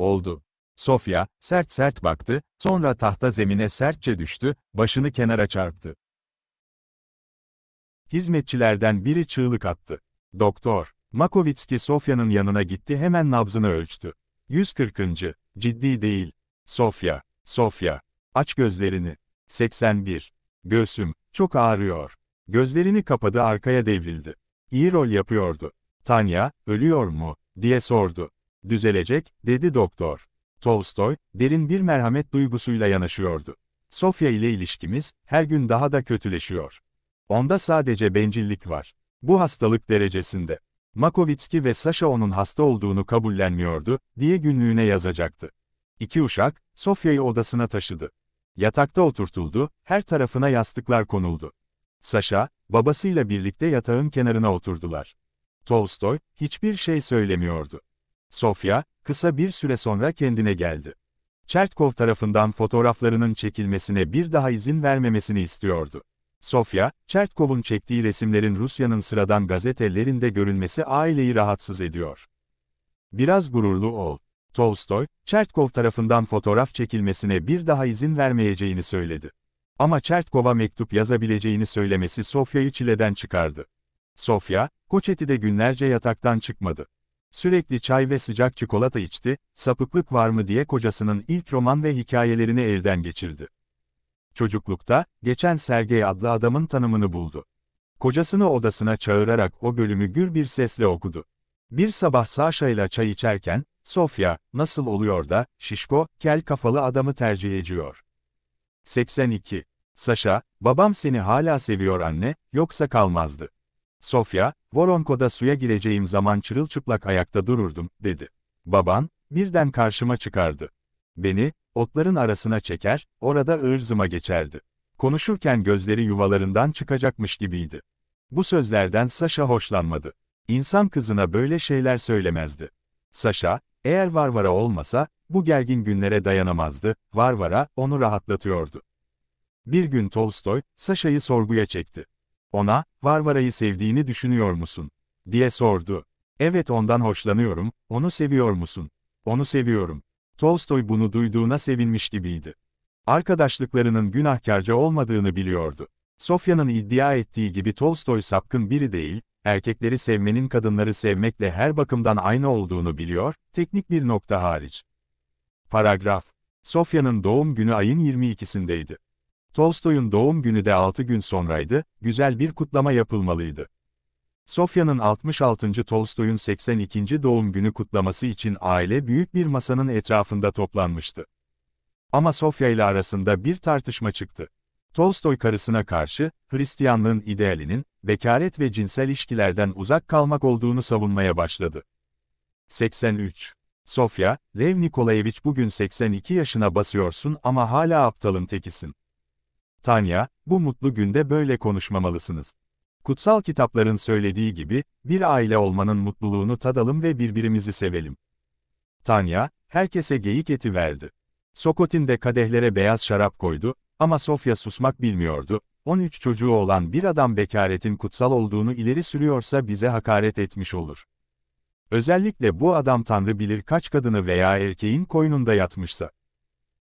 oldu. Sofya, sert sert baktı, sonra tahta zemine sertçe düştü, başını kenara çarptı. Hizmetçilerden biri çığlık attı. Doktor, Makovitski Sofya'nın yanına gitti hemen nabzını ölçtü. 140. Ciddi değil. Sofya, Sofya. Aç gözlerini. 81. Göğsüm, çok ağrıyor. Gözlerini kapadı arkaya devrildi. İyi rol yapıyordu. Tanya, ölüyor mu, diye sordu. Düzelecek, dedi doktor. Tolstoy, derin bir merhamet duygusuyla yanaşıyordu. Sofya ile ilişkimiz, her gün daha da kötüleşiyor. Onda sadece bencillik var. Bu hastalık derecesinde. Makovitski ve Sasha onun hasta olduğunu kabullenmiyordu, diye günlüğüne yazacaktı. İki uşak, Sofya'yı odasına taşıdı. Yatakta oturtuldu, her tarafına yastıklar konuldu. Sasha, babasıyla birlikte yatağın kenarına oturdular. Tolstoy, hiçbir şey söylemiyordu. Sofya, kısa bir süre sonra kendine geldi. Çertkov tarafından fotoğraflarının çekilmesine bir daha izin vermemesini istiyordu. Sofya, Çertkov'un çektiği resimlerin Rusya'nın sıradan gazetelerinde görülmesi aileyi rahatsız ediyor. Biraz gururlu ol. Tolstoy, Çertkov tarafından fotoğraf çekilmesine bir daha izin vermeyeceğini söyledi. Ama Çertkov'a mektup yazabileceğini söylemesi Sofya'yı çileden çıkardı. Sofya, Koçeti'de günlerce yataktan çıkmadı. Sürekli çay ve sıcak çikolata içti, sapıklık var mı diye kocasının ilk roman ve hikayelerini elden geçirdi. Çocuklukta, geçen Sergey adlı adamın tanımını buldu. Kocasını odasına çağırarak o bölümü gür bir sesle okudu. Bir sabah Sasha ile çay içerken, Sofya, nasıl oluyor da, şişko, kel kafalı adamı tercih ediyor. 82. Sasha, babam seni hala seviyor anne, yoksa kalmazdı. Sofya, Voronko'da suya gireceğim zaman çırılçıplak ayakta dururdum, dedi. Baban, birden karşıma çıkardı. Beni, otların arasına çeker, orada ığırzıma geçerdi. Konuşurken gözleri yuvalarından çıkacakmış gibiydi. Bu sözlerden Saşa hoşlanmadı. İnsan kızına böyle şeyler söylemezdi. Saşa, eğer Varvara olmasa, bu gergin günlere dayanamazdı, Varvara, onu rahatlatıyordu. Bir gün Tolstoy, Saşa'yı sorguya çekti. Ona, Varvara'yı sevdiğini düşünüyor musun? diye sordu. Evet ondan hoşlanıyorum, onu seviyor musun? Onu seviyorum. Tolstoy bunu duyduğuna sevinmiş gibiydi. Arkadaşlıklarının günahkarca olmadığını biliyordu. Sofya'nın iddia ettiği gibi Tolstoy sapkın biri değil, erkekleri sevmenin kadınları sevmekle her bakımdan aynı olduğunu biliyor, teknik bir nokta hariç. Paragraf Sofya'nın doğum günü ayın 22'sindeydi. Tolstoy'un doğum günü de 6 gün sonraydı, güzel bir kutlama yapılmalıydı. Sofya'nın 66. Tolstoy'un 82. doğum günü kutlaması için aile büyük bir masanın etrafında toplanmıştı. Ama Sofya ile arasında bir tartışma çıktı. Tolstoy karısına karşı, Hristiyanlığın idealinin, bekaret ve cinsel ilişkilerden uzak kalmak olduğunu savunmaya başladı. 83. Sofya, Lev Nikolaevich bugün 82 yaşına basıyorsun ama hala aptalın tekisin. Tanya, bu mutlu günde böyle konuşmamalısınız. Kutsal kitapların söylediği gibi, bir aile olmanın mutluluğunu tadalım ve birbirimizi sevelim. Tanya, herkese geyik eti verdi. Sokotin de kadehlere beyaz şarap koydu, ama Sofya susmak bilmiyordu. 13 çocuğu olan bir adam bekaretin kutsal olduğunu ileri sürüyorsa bize hakaret etmiş olur. Özellikle bu adam tanrı bilir kaç kadını veya erkeğin koynunda yatmışsa.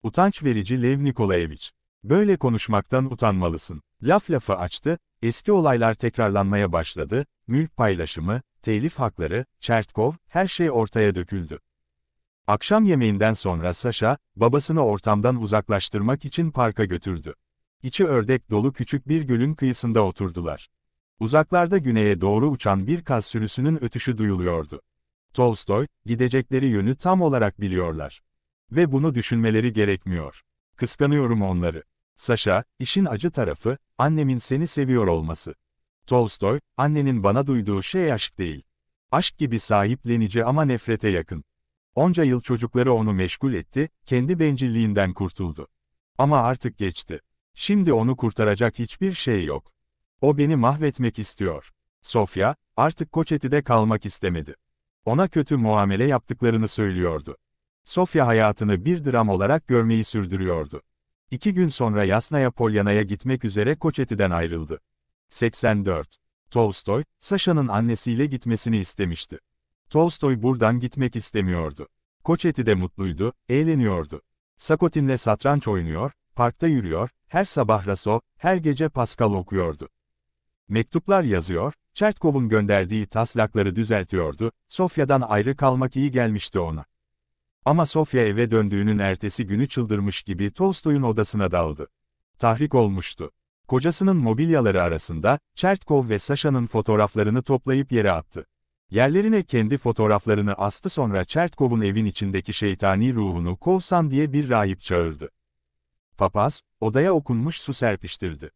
Utanç verici Lev Nikolaevich. Böyle konuşmaktan utanmalısın. Laf lafı açtı, eski olaylar tekrarlanmaya başladı, mülk paylaşımı, telif hakları, Çertkov, her şey ortaya döküldü. Akşam yemeğinden sonra Saşa, babasını ortamdan uzaklaştırmak için parka götürdü. İçi ördek dolu küçük bir gölün kıyısında oturdular. Uzaklarda güneye doğru uçan bir kaz sürüsünün ötüşü duyuluyordu. Tolstoy, gidecekleri yönü tam olarak biliyorlar. Ve bunu düşünmeleri gerekmiyor. Kıskanıyorum onları. Saşa, işin acı tarafı, annemin seni seviyor olması. Tolstoy, annenin bana duyduğu şey aşk değil. Aşk gibi sahiplenici ama nefrete yakın. Onca yıl çocukları onu meşgul etti, kendi bencilliğinden kurtuldu. Ama artık geçti. Şimdi onu kurtaracak hiçbir şey yok. O beni mahvetmek istiyor. Sofya, artık Koçeti'de kalmak istemedi. Ona kötü muamele yaptıklarını söylüyordu. Sofya hayatını bir dram olarak görmeyi sürdürüyordu. İki gün sonra Yasnaya Polyana'ya gitmek üzere Koçeti'den ayrıldı. 84. Tolstoy, Sasha'nın annesiyle gitmesini istemişti. Tolstoy buradan gitmek istemiyordu. Koçeti de mutluydu, eğleniyordu. Sakotin'le satranç oynuyor, parkta yürüyor, her sabah Raso, her gece Pascal okuyordu. Mektuplar yazıyor, Çertkov'un gönderdiği taslakları düzeltiyordu, Sofya'dan ayrı kalmak iyi gelmişti ona. Ama Sofya eve döndüğünün ertesi günü çıldırmış gibi Tolstoy'un odasına daldı. Tahrik olmuştu. Kocasının mobilyaları arasında, Çertkov ve Sasha'nın fotoğraflarını toplayıp yere attı. Yerlerine kendi fotoğraflarını astı sonra Çertkov'un evin içindeki şeytani ruhunu kovsan diye bir rahip çağırdı. Papaz, odaya okunmuş su serpiştirdi.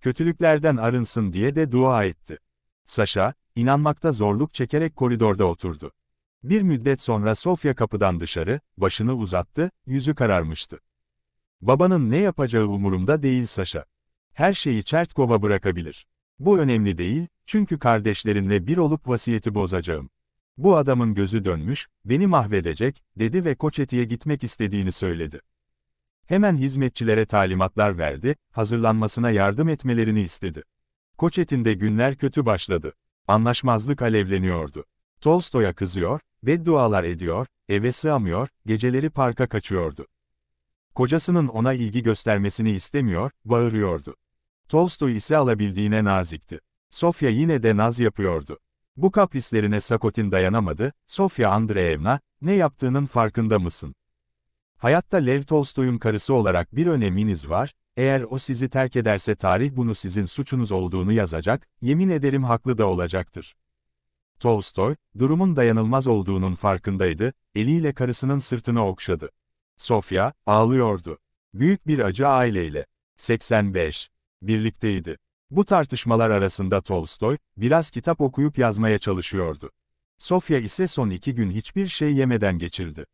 Kötülüklerden arınsın diye de dua etti. Saşa, inanmakta zorluk çekerek koridorda oturdu. Bir müddet sonra Sofya kapıdan dışarı, başını uzattı, yüzü kararmıştı. Babanın ne yapacağı umurumda değil Saşa. Her şeyi Çertkova bırakabilir. Bu önemli değil, çünkü kardeşlerimle bir olup vasiyeti bozacağım. Bu adamın gözü dönmüş, beni mahvedecek, dedi ve Koçeti'ye gitmek istediğini söyledi. Hemen hizmetçilere talimatlar verdi, hazırlanmasına yardım etmelerini istedi. Koçetin'de günler kötü başladı. Anlaşmazlık alevleniyordu. Tolstoy'a kızıyor, beddualar ediyor, eve sığamıyor, geceleri parka kaçıyordu. Kocasının ona ilgi göstermesini istemiyor, bağırıyordu. Tolstoy ise alabildiğine nazikti. Sofya yine de naz yapıyordu. Bu kaprislerine Sakotin dayanamadı, Sofya Andreevna, ne yaptığının farkında mısın? Hayatta Lev Tolstoy'un karısı olarak bir öneminiz var, eğer o sizi terk ederse tarih bunu sizin suçunuz olduğunu yazacak, yemin ederim haklı da olacaktır. Tolstoy, durumun dayanılmaz olduğunun farkındaydı, eliyle karısının sırtını okşadı. Sofya, ağlıyordu. Büyük bir acı aileyle. 85. Birlikteydi. Bu tartışmalar arasında Tolstoy, biraz kitap okuyup yazmaya çalışıyordu. Sofya ise son iki gün hiçbir şey yemeden geçirdi.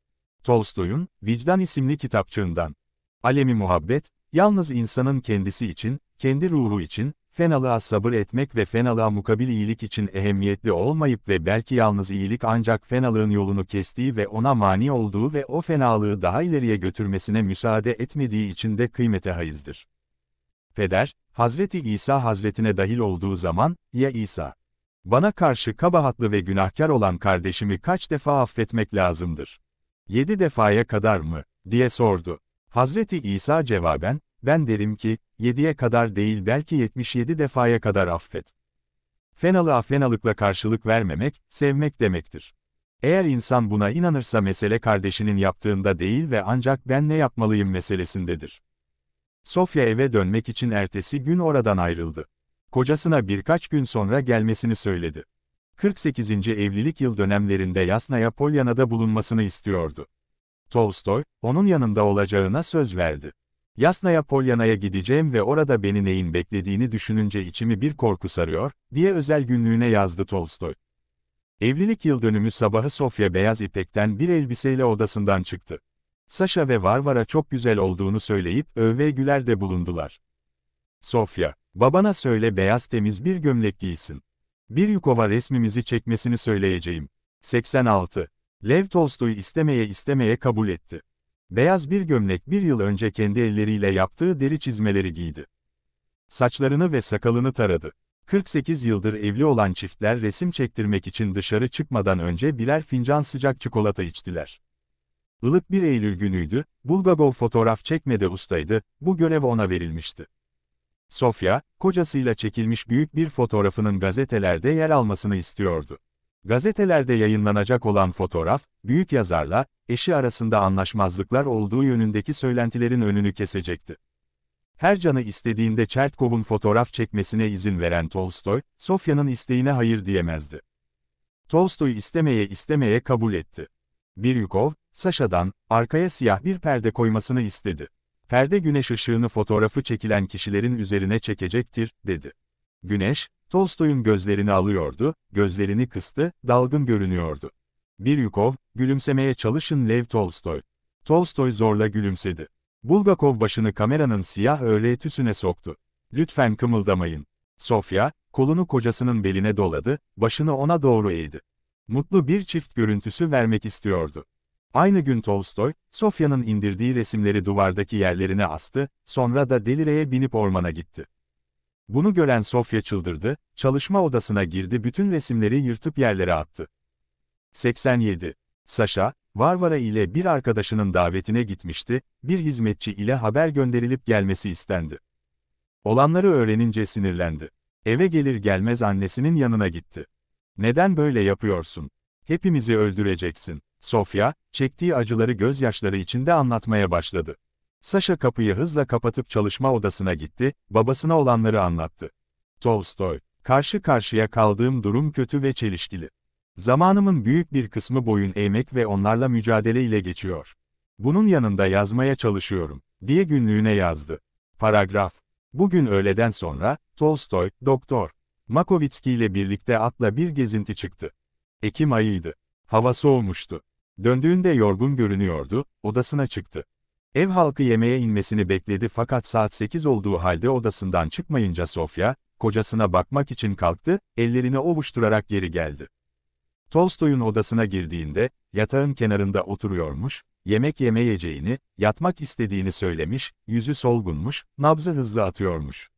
Tolstoy'un, Vicdan isimli kitapçığından. Alemi muhabbet, yalnız insanın kendisi için, kendi ruhu için, fenalığa sabır etmek ve fenalığa mukabil iyilik için ehemmiyetli olmayıp ve belki yalnız iyilik ancak fenalığın yolunu kestiği ve ona mani olduğu ve o fenalığı daha ileriye götürmesine müsaade etmediği için de kıymete haizdir. Feder, Hazreti İsa Hazretine dahil olduğu zaman, ya İsa, bana karşı kabahatlı ve günahkar olan kardeşimi kaç defa affetmek lazımdır? Yedi defaya kadar mı? diye sordu. Hazreti İsa cevaben, ben derim ki, 7'ye kadar değil belki 77 defaya kadar affet. Fenalığa fenalıkla karşılık vermemek, sevmek demektir. Eğer insan buna inanırsa mesele kardeşinin yaptığında değil ve ancak ben ne yapmalıyım meselesindedir. Sofya eve dönmek için ertesi gün oradan ayrıldı. Kocasına birkaç gün sonra gelmesini söyledi. 48. evlilik yıl dönemlerinde Yasnaya Polyana'da bulunmasını istiyordu. Tolstoy, onun yanında olacağına söz verdi. Yasnaya Polyana'ya gideceğim ve orada beni neyin beklediğini düşününce içimi bir korku sarıyor, diye özel günlüğüne yazdı Tolstoy. Evlilik yıl dönümü sabahı Sofya beyaz ipekten bir elbiseyle odasından çıktı. Sasha ve Varvara çok güzel olduğunu söyleyip övve güler de bulundular. Sofya, babana söyle beyaz temiz bir gömlek giysin. Bir yukova resmimizi çekmesini söyleyeceğim. 86. Lev Tolstoy istemeye istemeye kabul etti. Beyaz bir gömlek bir yıl önce kendi elleriyle yaptığı deri çizmeleri giydi. Saçlarını ve sakalını taradı. 48 yıldır evli olan çiftler resim çektirmek için dışarı çıkmadan önce birer fincan sıcak çikolata içtiler. Ilık bir Eylül günüydü, Bulgakov fotoğraf çekmede ustaydı, bu görev ona verilmişti. Sofya, kocasıyla çekilmiş büyük bir fotoğrafının gazetelerde yer almasını istiyordu. Gazetelerde yayınlanacak olan fotoğraf, büyük yazarla, eşi arasında anlaşmazlıklar olduğu yönündeki söylentilerin önünü kesecekti. Her canı istediğinde Çertkov'un fotoğraf çekmesine izin veren Tolstoy, Sofya'nın isteğine hayır diyemezdi. Tolstoy istemeye istemeye kabul etti. Biryukov, Sasha'dan arkaya siyah bir perde koymasını istedi. Perde güneş ışığını fotoğrafı çekilen kişilerin üzerine çekecektir, dedi. Güneş, Tolstoy'un gözlerini alıyordu, gözlerini kıstı, dalgın görünüyordu. Bir Yukov, gülümsemeye çalışın Lev Tolstoy. Tolstoy zorla gülümsedi. Bulgakov başını kameranın siyah öğle soktu. Lütfen kımıldamayın. Sofya, kolunu kocasının beline doladı, başını ona doğru eğdi. Mutlu bir çift görüntüsü vermek istiyordu. Aynı gün Tolstoy, Sofya'nın indirdiği resimleri duvardaki yerlerine astı, sonra da delireye binip ormana gitti. Bunu gören Sofya çıldırdı, çalışma odasına girdi bütün resimleri yırtıp yerlere attı. 87. Sasha, Varvara ile bir arkadaşının davetine gitmişti, bir hizmetçi ile haber gönderilip gelmesi istendi. Olanları öğrenince sinirlendi. Eve gelir gelmez annesinin yanına gitti. Neden böyle yapıyorsun? Hepimizi öldüreceksin. Sofya, çektiği acıları gözyaşları içinde anlatmaya başladı. Sasha kapıyı hızla kapatıp çalışma odasına gitti, babasına olanları anlattı. Tolstoy, karşı karşıya kaldığım durum kötü ve çelişkili. Zamanımın büyük bir kısmı boyun eğmek ve onlarla mücadele ile geçiyor. Bunun yanında yazmaya çalışıyorum, diye günlüğüne yazdı. Paragraf. Bugün öğleden sonra, Tolstoy, Doktor, Makovitski ile birlikte atla bir gezinti çıktı. Ekim ayıydı. Hava soğumuştu. Döndüğünde yorgun görünüyordu, odasına çıktı. Ev halkı yemeğe inmesini bekledi fakat saat 8 olduğu halde odasından çıkmayınca Sofya, kocasına bakmak için kalktı, ellerini ovuşturarak geri geldi. Tolstoy'un odasına girdiğinde, yatağın kenarında oturuyormuş, yemek yemeyeceğini, yatmak istediğini söylemiş, yüzü solgunmuş, nabzı hızlı atıyormuş.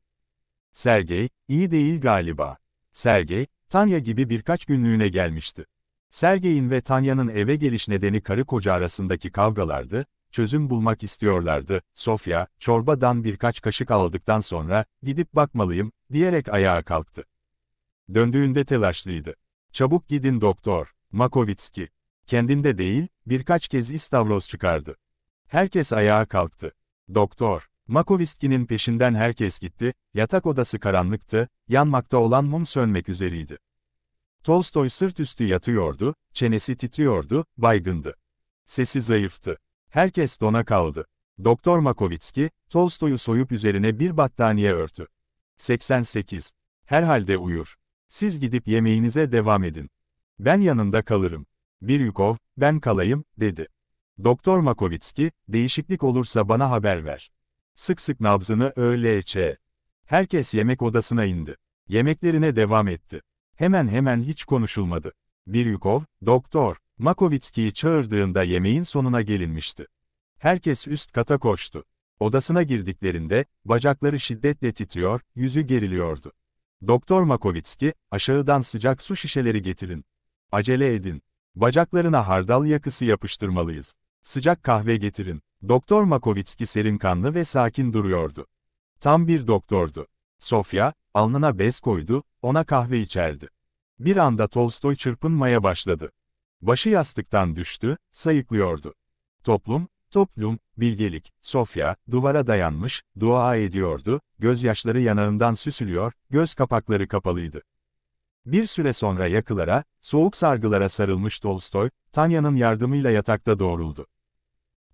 Sergey, iyi değil galiba. Sergey, Tanya gibi birkaç günlüğüne gelmişti. Sergey'in ve Tanya'nın eve geliş nedeni karı koca arasındaki kavgalardı, çözüm bulmak istiyorlardı. Sofya, çorbadan birkaç kaşık aldıktan sonra, gidip bakmalıyım, diyerek ayağa kalktı. Döndüğünde telaşlıydı. Çabuk gidin doktor, Makovitski. Kendinde değil, birkaç kez istavroz çıkardı. Herkes ayağa kalktı. Doktor, Makovitski'nin peşinden herkes gitti, yatak odası karanlıktı, yanmakta olan mum sönmek üzereydi. Tolstoy sırt üstü yatıyordu, çenesi titriyordu, baygındı. Sesi zayıftı. Herkes dona kaldı. Doktor Makovitski, Tolstoy'u soyup üzerine bir battaniye örtü. 88. Herhalde uyur. Siz gidip yemeğinize devam edin. Ben yanında kalırım. Biryukov, ben kalayım, dedi. Doktor Makovitski, değişiklik olursa bana haber ver. Sık sık nabzını ÖLÇ. Herkes yemek odasına indi. Yemeklerine devam etti. Hemen hemen hiç konuşulmadı. Biryukov, doktor, Makovitski'yi çağırdığında yemeğin sonuna gelinmişti. Herkes üst kata koştu. Odasına girdiklerinde, bacakları şiddetle titriyor, yüzü geriliyordu. Doktor Makovitski, aşağıdan sıcak su şişeleri getirin. Acele edin. Bacaklarına hardal yakısı yapıştırmalıyız. Sıcak kahve getirin. Doktor Makovitski serin kanlı ve sakin duruyordu. Tam bir doktordu. Sofya, alnına bez koydu, ona kahve içerdi. Bir anda Tolstoy çırpınmaya başladı. Başı yastıktan düştü, sayıklıyordu. Toplum, toplum, bilgelik, Sofya, duvara dayanmış, dua ediyordu, gözyaşları yanağından süsülüyor, göz kapakları kapalıydı. Bir süre sonra yakılara, soğuk sargılara sarılmış Tolstoy, Tanya'nın yardımıyla yatakta doğruldu.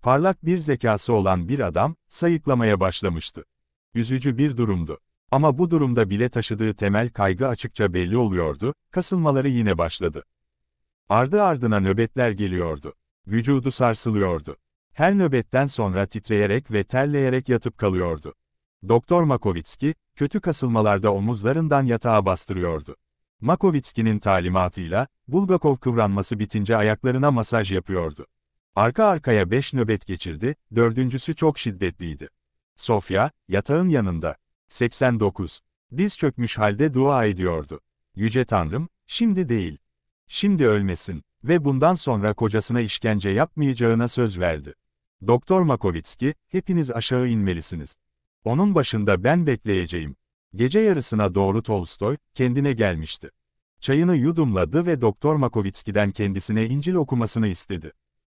Parlak bir zekası olan bir adam, sayıklamaya başlamıştı. Üzücü bir durumdu. Ama bu durumda bile taşıdığı temel kaygı açıkça belli oluyordu, kasılmaları yine başladı. Ardı ardına nöbetler geliyordu. Vücudu sarsılıyordu. Her nöbetten sonra titreyerek ve terleyerek yatıp kalıyordu. Doktor Makovitski, kötü kasılmalarda omuzlarından yatağa bastırıyordu. Makovitski'nin talimatıyla, Bulgakov kıvranması bitince ayaklarına masaj yapıyordu. Arka arkaya beş nöbet geçirdi, dördüncüsü çok şiddetliydi. Sofya, yatağın yanında. 89. Diz çökmüş halde dua ediyordu. Yüce Tanrım, şimdi değil, Şimdi ölmesin ve bundan sonra kocasına işkence yapmayacağına söz verdi. Doktor Makovitski, hepiniz aşağı inmelisiniz. Onun başında ben bekleyeceğim. Gece yarısına doğru Tolstoy, kendine gelmişti. Çayını yudumladı ve Doktor Makovitski'den kendisine İncil okumasını istedi.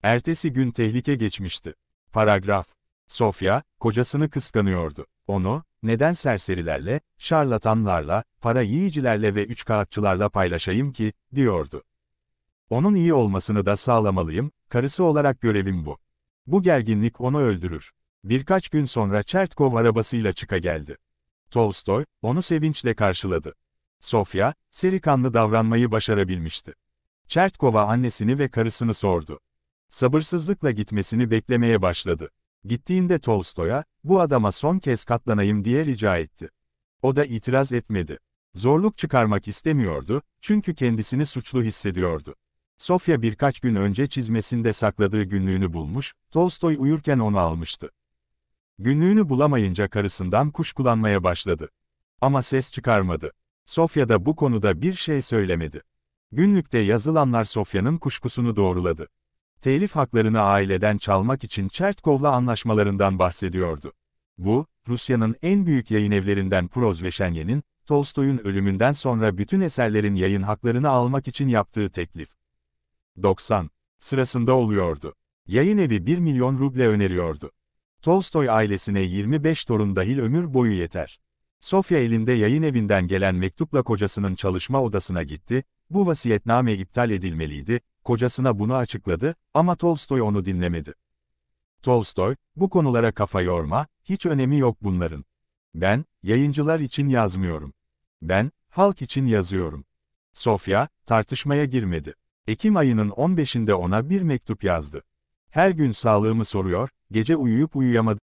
Ertesi gün tehlike geçmişti. Paragraf. Sofya, kocasını kıskanıyordu. Onu, neden serserilerle, şarlatanlarla, para yiyicilerle ve üçkağıtçılarla paylaşayım ki, diyordu. Onun iyi olmasını da sağlamalıyım, karısı olarak görevim bu. Bu gerginlik onu öldürür. Birkaç gün sonra Çertkov arabasıyla çıka geldi. Tolstoy, onu sevinçle karşıladı. Sofya, serikanlı davranmayı başarabilmişti. Çertkov'a annesini ve karısını sordu. Sabırsızlıkla gitmesini beklemeye başladı. Gittiğinde Tolstoy'a, bu adama son kez katlanayım diye rica etti. O da itiraz etmedi. Zorluk çıkarmak istemiyordu, çünkü kendisini suçlu hissediyordu. Sofya birkaç gün önce çizmesinde sakladığı günlüğünü bulmuş, Tolstoy uyurken onu almıştı. Günlüğünü bulamayınca karısından kuşkulanmaya başladı. Ama ses çıkarmadı. Sofya da bu konuda bir şey söylemedi. Günlükte yazılanlar Sofya'nın kuşkusunu doğruladı telif haklarını aileden çalmak için Çertkov'la anlaşmalarından bahsediyordu. Bu, Rusya'nın en büyük yayın evlerinden Proz ve Şenyen'in, Tolstoy'un ölümünden sonra bütün eserlerin yayın haklarını almak için yaptığı teklif. 90. Sırasında oluyordu. Yayın evi 1 milyon ruble öneriyordu. Tolstoy ailesine 25 torun dahil ömür boyu yeter. Sofya elinde yayın evinden gelen mektupla kocasının çalışma odasına gitti, bu vasiyetname iptal edilmeliydi, kocasına bunu açıkladı ama Tolstoy onu dinlemedi. Tolstoy, bu konulara kafa yorma, hiç önemi yok bunların. Ben, yayıncılar için yazmıyorum. Ben, halk için yazıyorum. Sofya, tartışmaya girmedi. Ekim ayının 15'inde ona bir mektup yazdı. Her gün sağlığımı soruyor, gece uyuyup uyuyamadı.